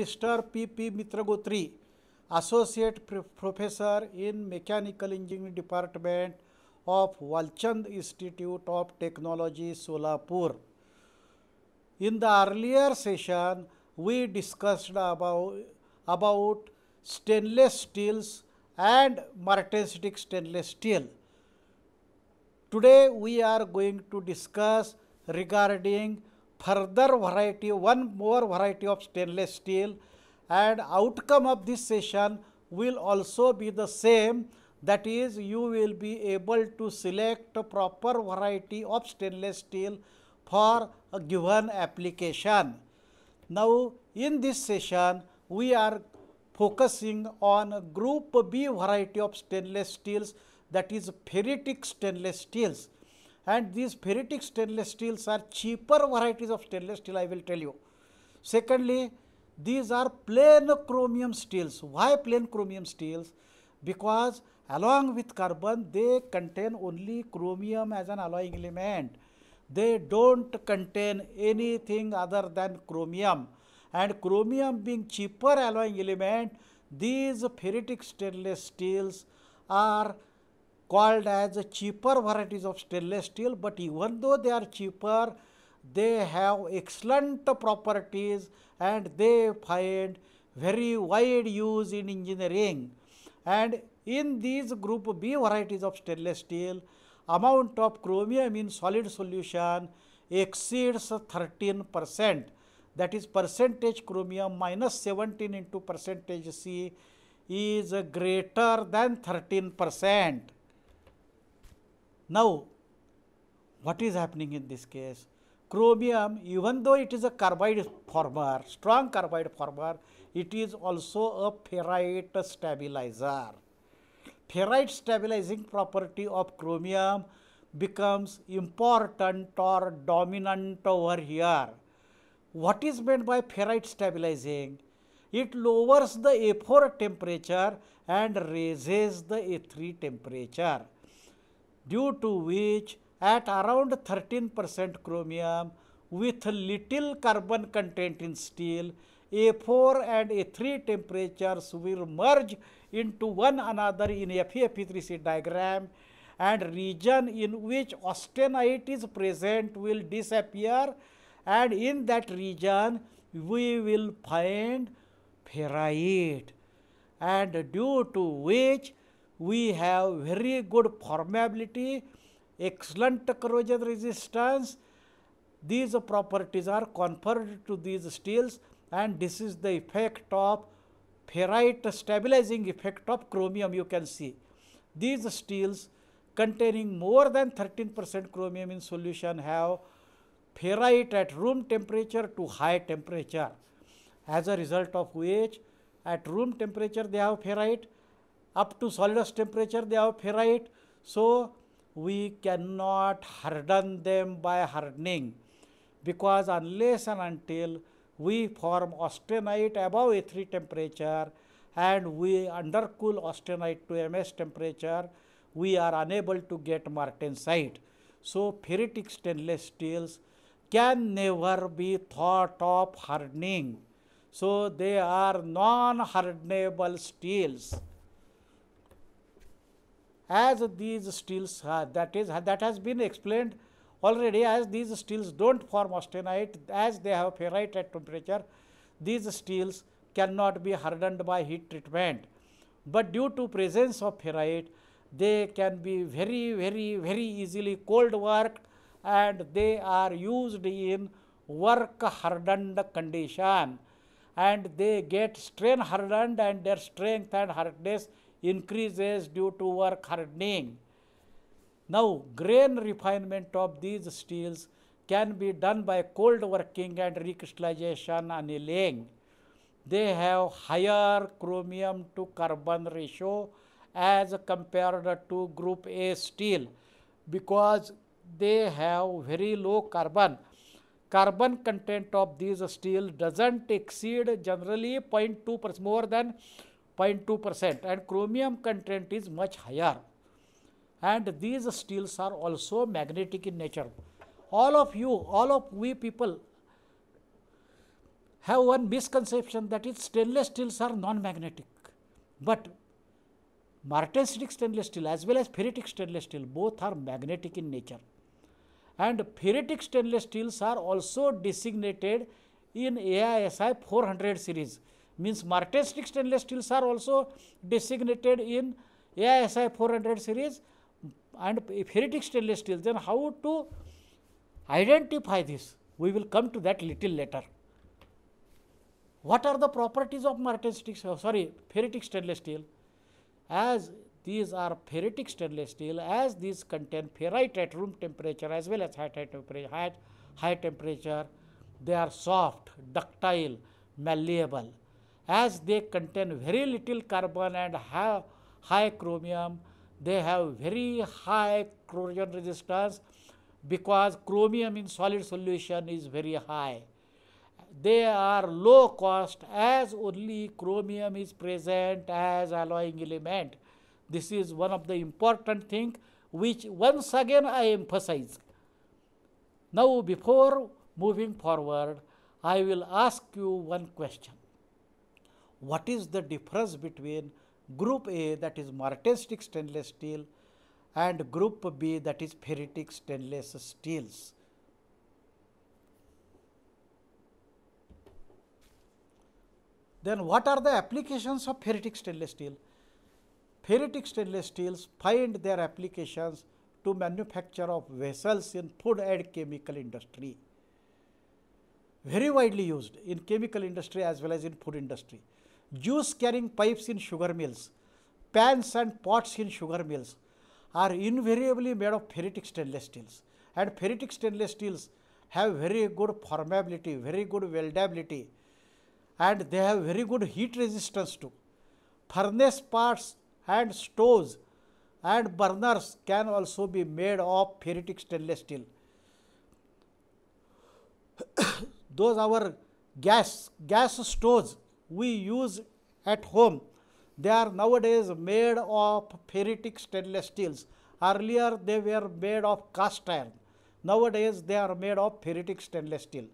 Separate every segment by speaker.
Speaker 1: Mr. P. P. Mitragotri, Associate Professor in Mechanical Engineering Department of Walchand Institute of Technology, Solapur. In the earlier session, we discussed about, about stainless steels and martensitic stainless steel. Today, we are going to discuss regarding further variety, one more variety of stainless steel and outcome of this session will also be the same that is you will be able to select a proper variety of stainless steel for a given application. Now, in this session we are focusing on group B variety of stainless steels that is ferritic stainless steels and these ferritic stainless steels are cheaper varieties of stainless steel I will tell you. Secondly, these are plain chromium steels. Why plain chromium steels? Because along with carbon they contain only chromium as an alloying element. They don't contain anything other than chromium and chromium being cheaper alloying element these ferritic stainless steels are called as cheaper varieties of stainless steel, but even though they are cheaper, they have excellent properties and they find very wide use in engineering. And in these group B varieties of stainless steel, amount of chromium in solid solution exceeds 13 percent. That is percentage chromium minus 17 into percentage C is greater than 13 percent. Now, what is happening in this case? Chromium, even though it is a carbide former, strong carbide former, it is also a ferrite stabilizer. Ferrite stabilizing property of chromium becomes important or dominant over here. What is meant by ferrite stabilizing? It lowers the A4 temperature and raises the A3 temperature due to which at around 13 percent chromium with little carbon content in steel, A4 and A3 temperatures will merge into one another in FeFe3C diagram and region in which austenite is present will disappear and in that region we will find ferrite and due to which we have very good permeability, excellent corrosion resistance. These properties are conferred to these steels and this is the effect of ferrite stabilizing effect of chromium you can see. These steels containing more than 13 percent chromium in solution have ferrite at room temperature to high temperature as a result of which at room temperature they have ferrite up to solidus temperature they have ferrite so we cannot harden them by hardening because unless and until we form austenite above A3 temperature and we undercool austenite to MS temperature, we are unable to get martensite. So, ferritic stainless steels can never be thought of hardening. So, they are non-hardenable steels as these steels that is that has been explained already as these steels don't form austenite as they have ferrite at temperature these steels cannot be hardened by heat treatment but due to presence of ferrite they can be very very very easily cold worked and they are used in work hardened condition and they get strain hardened and their strength and hardness increases due to work hardening. Now, grain refinement of these steels can be done by cold working and recrystallization annealing. They have higher chromium to carbon ratio as compared to group A steel because they have very low carbon. Carbon content of these steel doesn't exceed generally 0.2 percent more than 0.2 percent and chromium content is much higher and these steels are also magnetic in nature. All of you, all of we people have one misconception that is stainless steels are non-magnetic. But martensitic stainless steel as well as ferritic stainless steel both are magnetic in nature. And ferritic stainless steels are also designated in AISI 400 series means martensitic stainless steels are also designated in AISI 400 series and ferritic stainless steel. Then how to identify this? We will come to that little later. What are the properties of martensitic, sorry, ferritic stainless steel? As these are ferritic stainless steel, as these contain ferrite at room temperature as well as high temperature, high, high temperature, they are soft, ductile, malleable as they contain very little carbon and have high chromium, they have very high corrosion resistance because chromium in solid solution is very high. They are low cost as only chromium is present as alloying element. This is one of the important thing which once again I emphasize. Now before moving forward, I will ask you one question what is the difference between group A that is martensitic stainless steel and group B that is ferritic stainless steels. Then what are the applications of ferritic stainless steel? Ferritic stainless steels find their applications to manufacture of vessels in food and chemical industry. Very widely used in chemical industry as well as in food industry juice carrying pipes in sugar mills, pans and pots in sugar mills are invariably made of ferritic stainless steels and ferritic stainless steels have very good formability, very good weldability and they have very good heat resistance too. Furnace parts and stoves and burners can also be made of ferritic stainless steel. Those our gas, gas stoves we use at home, they are nowadays made of ferritic stainless steels. Earlier they were made of cast iron. Nowadays they are made of ferritic stainless steel.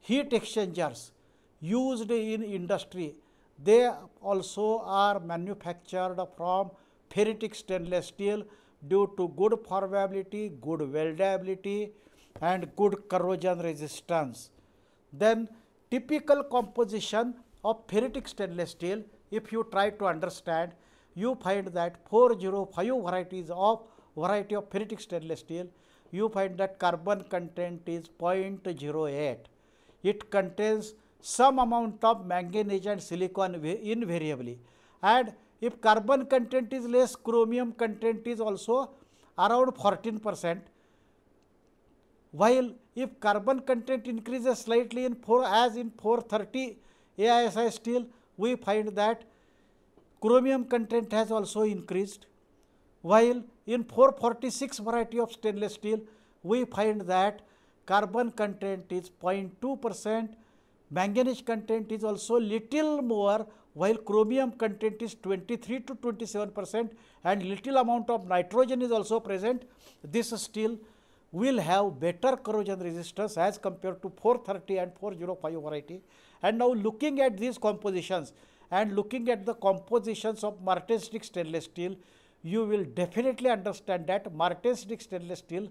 Speaker 1: Heat exchangers used in industry, they also are manufactured from ferritic stainless steel due to good formability, good weldability and good corrosion resistance. Then typical composition of ferritic stainless steel, if you try to understand, you find that 405 varieties of variety of ferritic stainless steel, you find that carbon content is 0.08. It contains some amount of manganese and silicon invariably. And if carbon content is less, chromium content is also around 14 percent. While if carbon content increases slightly in 4 as in 430 AISI steel, we find that chromium content has also increased, while in 446 variety of stainless steel, we find that carbon content is 0.2 percent, manganese content is also little more, while chromium content is 23 to 27 percent and little amount of nitrogen is also present. This steel will have better corrosion resistance as compared to 430 and 405 variety and now looking at these compositions and looking at the compositions of martensitic stainless steel, you will definitely understand that martensitic stainless steel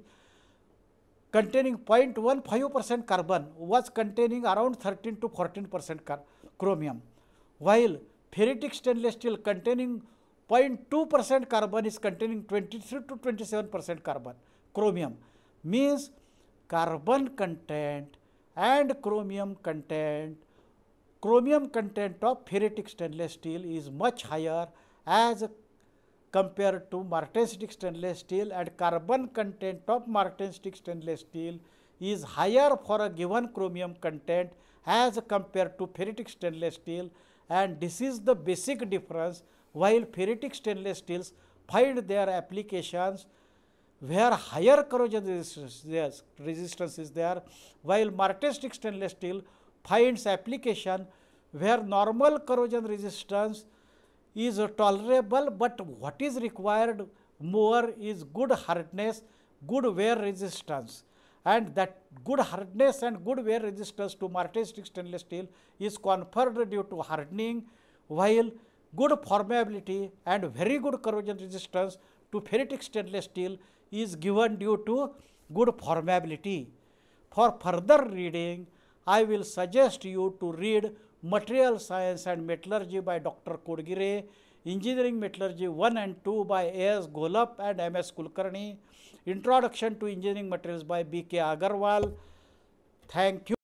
Speaker 1: containing 0.15 percent carbon was containing around 13 to 14 percent chromium, while ferritic stainless steel containing 0.2 percent carbon is containing 23 to 27 percent carbon chromium means carbon content and chromium content chromium content of ferritic stainless steel is much higher as compared to martensitic stainless steel and carbon content of martensitic stainless steel is higher for a given chromium content as compared to ferritic stainless steel and this is the basic difference while ferritic stainless steels find their applications where higher corrosion resistance is there while martensitic stainless steel finds application where normal corrosion resistance is tolerable, but what is required more is good hardness, good wear resistance and that good hardness and good wear resistance to martensitic stainless steel is conferred due to hardening while good formability and very good corrosion resistance to ferritic stainless steel is given due to good formability. For further reading, I will suggest you to read Material Science and Metallurgy by Dr. Kodgire, Engineering Metallurgy 1 and 2 by A.S. Golap and M.S. Kulkarni, Introduction to Engineering Materials by B.K. Agarwal. Thank you.